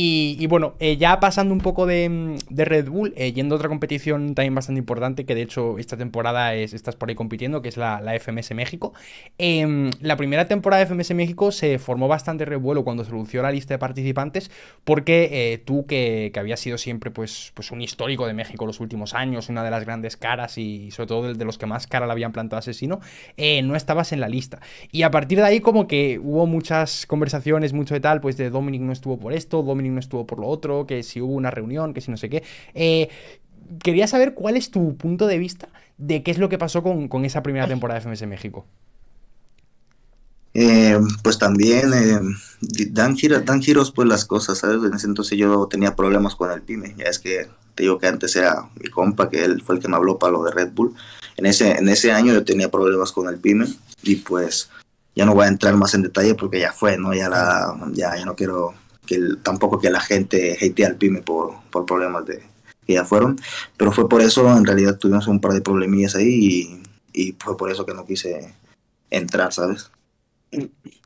Y, bueno, eh, ya pasando un poco de, mm, Red Bull, eh, yendo a otra competición también bastante importante, que de hecho esta temporada estás por ahí compitiendo, que es la, FMS México. Em, la primera temporada de FMS México se formó bastante revuelo cuando se anunció la lista de participantes, porque eh, tú, que, habías sido siempre pues, pues un histórico de México los últimos años, una de las grandes caras y sobre todo de los que más cara le habían plantado asesino, no estabas en la lista. Y a partir de ahí como que hubo muchas conversaciones, mucho de tal, pues de Dominic no estuvo por esto, Dominic no estuvo por lo otro, que si hubo una reunión, que si no sé qué. Eh, quería saber cuál es tu punto de vista de qué es lo que pasó con, esa primera temporada de FMS México. Eh, pues también eh, dan, giros, dan giros pues las cosas, ¿sabes? En ese entonces yo tenía problemas con el PyME, ya es que te digo que antes era mi compa, que él fue el que me habló para lo de Red Bull. En ese, en ese año yo tenía problemas con el PyME y pues ya no voy a entrar más en detalle porque ya fue, ¿no? Ya, la, ya no quiero que tampoco que la gente hatee al PYME por, problemas de, que ya fueron, pero fue por eso, en realidad tuvimos un par de problemillas ahí y, fue por eso que no quise entrar, ¿sabes?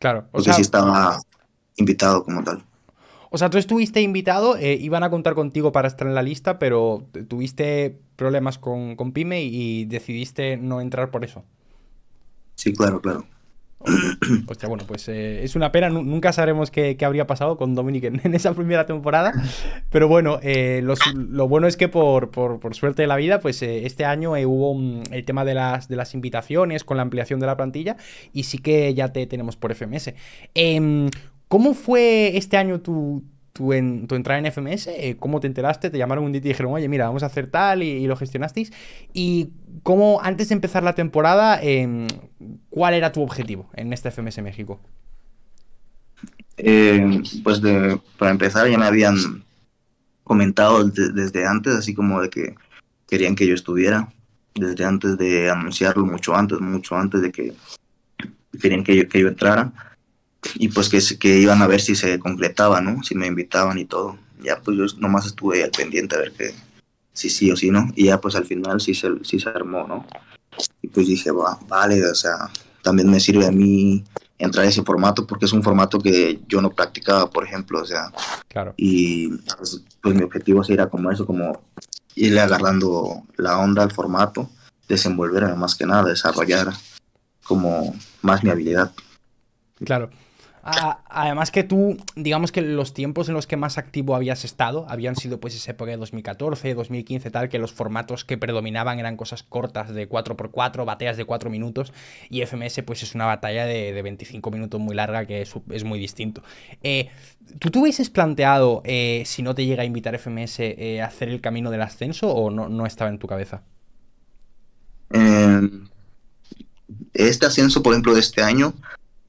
Claro. O Porque sea, sí estaba invitado como tal. O sea, tú estuviste invitado, eh, iban a contar contigo para estar en la lista, pero tuviste problemas con, con Pyme y decidiste no entrar por eso. Sí, claro, claro. Hostia, bueno, pues eh, es una pena, nunca sabremos qué, habría pasado con Dominic en, esa primera temporada, pero bueno, eh, lo bueno es que por, suerte de la vida, pues eh, este año hubo el tema de las, de las invitaciones con la ampliación de la plantilla y sí que ya te tenemos por FMS. Em, ¿Cómo fue este año tu, tu, en, entrada en FMS, eh, cómo te enteraste, te llamaron un día y dijeron, oye, mira, vamos a hacer tal y, lo gestionasteis. Y cómo antes de empezar la temporada, em, ¿cuál era tu objetivo en este FMS México? Eh, pues para empezar ya me habían comentado desde antes, así como de que querían que yo estuviera, desde antes de anunciarlo, mucho antes, mucho antes de que querían que yo, que yo entrara y pues que, que iban a ver si se completaba, ¿no? Si me invitaban y todo. Ya pues yo nomás estuve al pendiente a ver que si sí o si no. Y ya pues al final sí se, sí se armó, ¿no? Y pues dije, va, vale, o sea, también me sirve a mí entrar a ese formato porque es un formato que yo no practicaba, por ejemplo, o sea. Claro. Y pues, pues mi objetivo era como eso, como irle agarrando la onda al formato, desenvolverme más que nada, desarrollar como más mi habilidad. Claro además que tú, digamos que los tiempos en los que más activo habías estado habían sido pues ese época de 2014, 2015, tal, que los formatos que predominaban eran cosas cortas de 4x4, batallas de 4 minutos y FMS pues es una batalla de, 25 minutos muy larga que es, muy distinto. Eh, ¿Tú te hubieses planteado, eh, si no te llega a invitar FMS, a eh, hacer el camino del ascenso o no, no estaba en tu cabeza? Em, este ascenso, por ejemplo, de este año,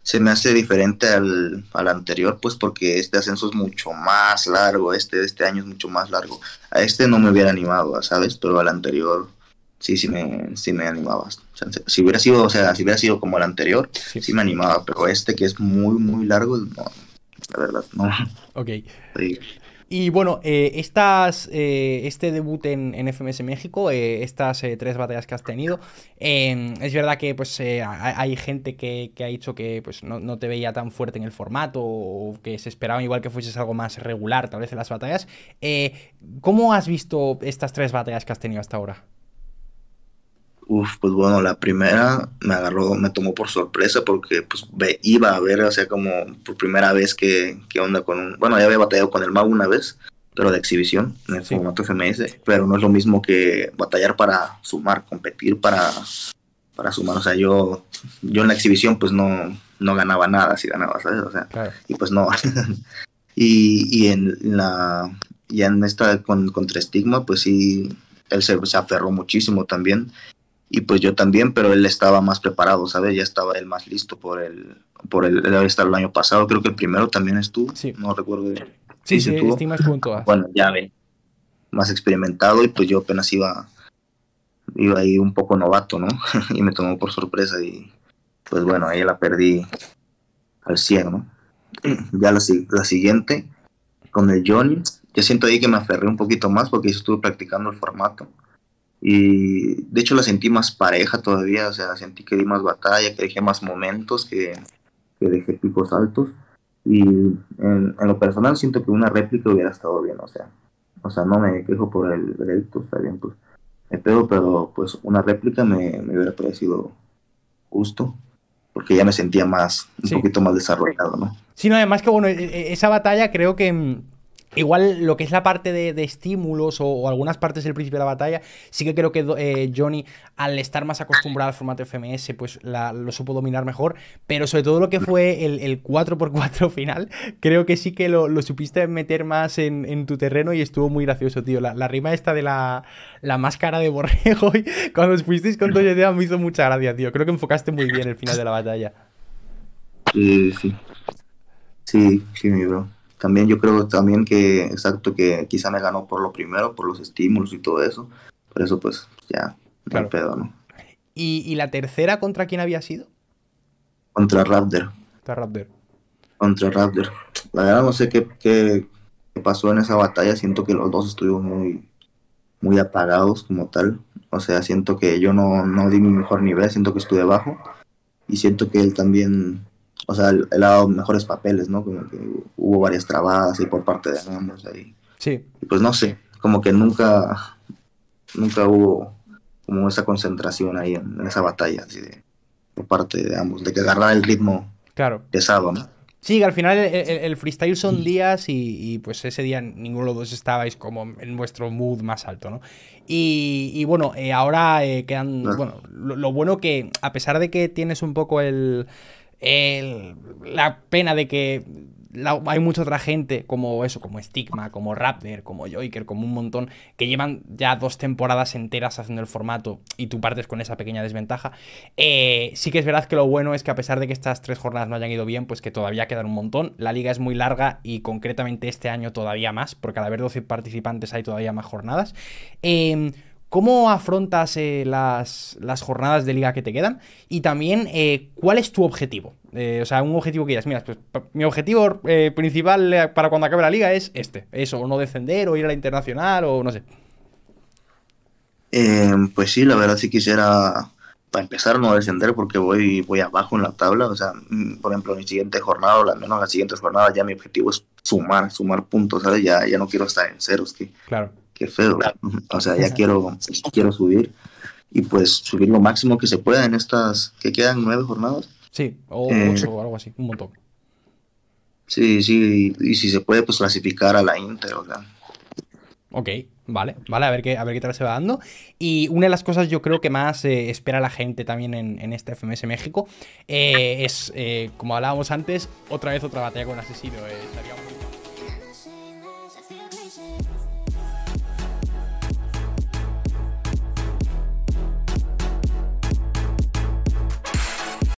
se me hace diferente al, al, anterior, pues porque este ascenso es mucho más largo, este de este año es mucho más largo. A este no me hubiera animado, ¿sabes? Pero al anterior sí, sí me, me animaba. si hubiera sido, o sea, si hubiera sido como el anterior, sí. me animaba, pero este que es muy, muy largo, no, la verdad, no. Ok. Sí. Y bueno, eh, eh, este debut en, FMS México, eh, estas tres batallas que has tenido, em, es verdad que pues hay gente que, ha dicho que pues, no, no, te veía tan fuerte en el formato o que se esperaba igual que fueses algo más regular tal vez en las batallas. ¿Cómo has visto estas tres batallas que has tenido hasta ahora? Uf, pues bueno, la primera me agarró, me tomó por sorpresa porque pues iba a ver, o sea, como por primera vez que, onda con un... Bueno, ya había batallado con el mago una vez, pero de exhibición, en el formato FMS, pero no es lo mismo que batallar para sumar, competir para, para sumar, o sea, yo, yo en la exhibición pues no, no ganaba nada si ganaba, ¿sabes? O sea, y pues no. y, y en la... Ya en esta con, contra estigma, pues sí, él se aferró muchísimo también y pues yo también, pero él estaba más preparado, ¿sabes? Ya estaba él más listo por el, por el, el el año pasado, creo que el primero también estuvo, no recuerdo. Sí, sí, A. Bueno, ya ven, más experimentado y pues yo apenas iba, iba ahí un poco novato, ¿no? y me tomó por sorpresa y pues bueno, ahí la perdí al cierre ¿no? ya la, la siguiente, con el Johnny, yo siento ahí que me aferré un poquito más porque estuve practicando el formato y de hecho la sentí más pareja todavía, o sea, sentí que di más batalla, que dejé más momentos, que, que dejé picos altos. Y en, en, lo personal siento que una réplica hubiera estado bien, o sea, o sea, no me quejo por el veredicto, está bien, pues, me pego, pero pues una réplica me, me hubiera parecido justo porque ya me sentía más, un poquito más desarrollado, ¿no? Sí, no, además que bueno, e, e, esa batalla creo que mm, Igual lo que es la parte de, estímulos o, algunas partes del principio de la batalla, sí que creo que eh, Johnny, al estar más acostumbrado al formato FMS, pues lo supo dominar mejor. Pero sobre todo lo que fue el, 4x4 final, creo que sí que lo, supiste meter más en, tu terreno y estuvo muy gracioso, tío. La, rima esta de la, máscara de borrego, y cuando os fuisteis con idea me hizo mucha gracia, tío. Creo que enfocaste muy bien el final de la batalla. Sí, sí. Sí, sí, mi bro. También yo creo también que, exacto, que quizá me ganó por lo primero, por los estímulos y todo eso. Por eso pues ya, hay pedo, ¿no? ¿Y, ¿Y, la tercera contra quién había sido? Contra Raptor. Contra Raptor. Contra Raptor. La verdad no sé qué, pasó en esa batalla. Siento que los dos estuvimos muy, muy apagados como tal. O sea, siento que yo no, no di mi mejor nivel, siento que estuve bajo. Y siento que él también o sea, le ha dado mejores papeles, ¿no? Como que hubo varias trabadas y por parte de ambos ahí. Sí. Y pues no sé, como que nunca, nunca hubo como esa concentración ahí en, esa batalla, así de, por parte de ambos, de que agarrar el ritmo claro. pesado, ¿no? Sí, al final el, freestyle son días y, pues ese día ninguno de los dos estabais como en vuestro mood más alto, ¿no? Y, bueno, eh, ahora eh, quedan... Bueno, lo bueno que a pesar de que tienes un poco el la pena de que hay mucha otra gente como eso, como Stigma, como Raptor, como Joker, como un montón, que llevan ya dos temporadas enteras haciendo el formato y tú partes con esa pequeña desventaja. Eh, sí que es verdad que lo bueno es que a pesar de que estas tres jornadas no hayan ido bien, pues que todavía quedan un montón. La liga es muy larga y concretamente este año todavía más, porque al haber 12 participantes hay todavía más jornadas. Em, ¿Cómo afrontas eh, las, jornadas de liga que te quedan? Y también, eh, ¿cuál es tu objetivo? Eh, o sea, un objetivo que digas, mira, pues, mi objetivo principal para cuando acabe la liga es este. Eso, o no descender, o ir a la internacional, o no sé. Em, pues sí, la verdad sí quisiera, para empezar, no descender porque voy, voy abajo en la tabla. O sea, mm, por ejemplo, en mi siguiente jornada, o al menos las siguientes jornadas, ya mi objetivo es sumar, sumar puntos, ¿sabes? Ya, no quiero estar en ceros, que... Claro qué feo. O sea, ya quiero, quiero subir y pues subir lo máximo que se pueda en estas que quedan nueve jornadas. Sí, o eh, ocho o algo así, un montón. Sí, sí, y, si se puede, pues clasificar a la Inter, o sea. Ok, vale, vale, a ver qué, a ver qué tal se va dando. Y una de las cosas yo creo que más eh, espera la gente también en, este FMS México eh, es, como hablábamos antes, otra vez otra batalla con Asesino. estaría muy...